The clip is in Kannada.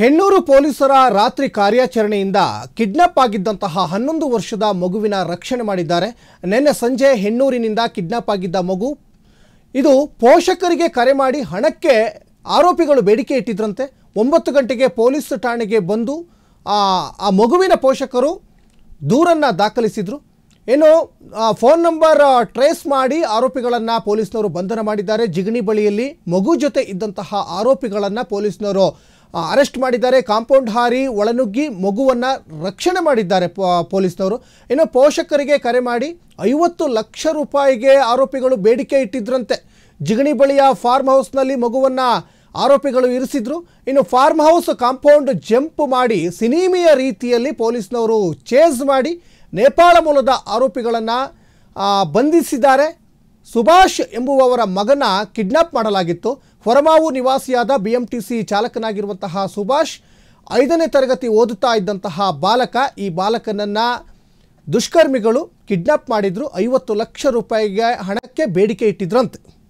ಹೆಣ್ಣೂರು ಪೊಲೀಸರ ರಾತ್ರಿ ಕಾರ್ಯಾಚರಣೆಯಿಂದ ಕಿಡ್ನಾಪ್ ಆಗಿದ್ದಂತಹ ಹನ್ನೊಂದು ವರ್ಷದ ಮಗುವಿನ ರಕ್ಷಣೆ ಮಾಡಿದ್ದಾರೆ ನಿನ್ನೆ ಸಂಜೆ ಹೆಣ್ಣೂರಿನಿಂದ ಕಿಡ್ನಾಪ್ ಆಗಿದ್ದ ಮಗು ಇದು ಪೋಷಕರಿಗೆ ಕರೆ ಮಾಡಿ ಹಣಕ್ಕೆ ಆರೋಪಿಗಳು ಬೇಡಿಕೆ ಇಟ್ಟಿದ್ರಂತೆ ಒಂಬತ್ತು ಗಂಟೆಗೆ ಪೊಲೀಸ್ ಠಾಣೆಗೆ ಬಂದು ಆ ಮಗುವಿನ ಪೋಷಕರು ದೂರನ್ನು ದಾಖಲಿಸಿದರು ಏನು ಫೋನ್ ನಂಬರ್ ಟ್ರೇಸ್ ಮಾಡಿ ಆರೋಪಿಗಳನ್ನು ಪೊಲೀಸ್ನವರು ಬಂಧನ ಮಾಡಿದ್ದಾರೆ ಜಿಗಣಿ ಬಳಿಯಲ್ಲಿ ಮಗು ಜೊತೆ ಇದ್ದಂತಹ ಆರೋಪಿಗಳನ್ನು ಪೊಲೀಸ್ನವರು ಅರೆಸ್ಟ್ ಮಾಡಿದ್ದಾರೆ ಕಾಂಪೌಂಡ್ ಹಾರಿ ಒಳನುಗ್ಗಿ ಮಗುವನ್ನು ರಕ್ಷಣೆ ಮಾಡಿದ್ದಾರೆ ಪೊಲೀಸ್ನವರು ಇನ್ನು ಪೋಷಕರಿಗೆ ಕರೆ ಮಾಡಿ ಐವತ್ತು ಲಕ್ಷ ರೂಪಾಯಿಗೆ ಆರೋಪಿಗಳು ಬೇಡಿಕೆ ಇಟ್ಟಿದ್ರಂತೆ ಜಿಗಣಿ ಬಳಿಯ ಫಾರ್ಮ್ ಹೌಸ್ನಲ್ಲಿ ಮಗುವನ್ನು ಆರೋಪಿಗಳು ಇರಿಸಿದ್ರು ಇನ್ನು ಫಾರ್ಮ್ ಹೌಸ್ ಕಾಂಪೌಂಡ್ ಜಂಪ್ ಮಾಡಿ ಸಿನಿಮೆಯ ರೀತಿಯಲ್ಲಿ ಪೊಲೀಸ್ನವರು ಚೇಸ್ ಮಾಡಿ ನೇಪಾಳ ಮೂಲದ ಆರೋಪಿಗಳನ್ನು ಬಂಧಿಸಿದ್ದಾರೆ ಸುಭಾಷ್ ಎಂಬುವವರ ಮಗನ ಕಿಡ್ನಾಪ್ ಮಾಡಲಾಗಿತ್ತು ಹೊರಮಾವು ನಿವಾಸಿಯಾದ ಬಿ ಎಂ ಟಿ ಸಿ ಚಾಲಕನಾಗಿರುವಂತಹ ಸುಭಾಷ್ ಐದನೇ ತರಗತಿ ಓದುತ್ತಾ ಇದ್ದಂತಹ ಬಾಲಕ ಈ ಬಾಲಕನನ್ನು ದುಷ್ಕರ್ಮಿಗಳು ಕಿಡ್ನಾಪ್ ಮಾಡಿದ್ರು ಐವತ್ತು ಲಕ್ಷ ರೂಪಾಯಿಗೆ ಹಣಕ್ಕೆ ಬೇಡಿಕೆ ಇಟ್ಟಿದ್ರಂತೆ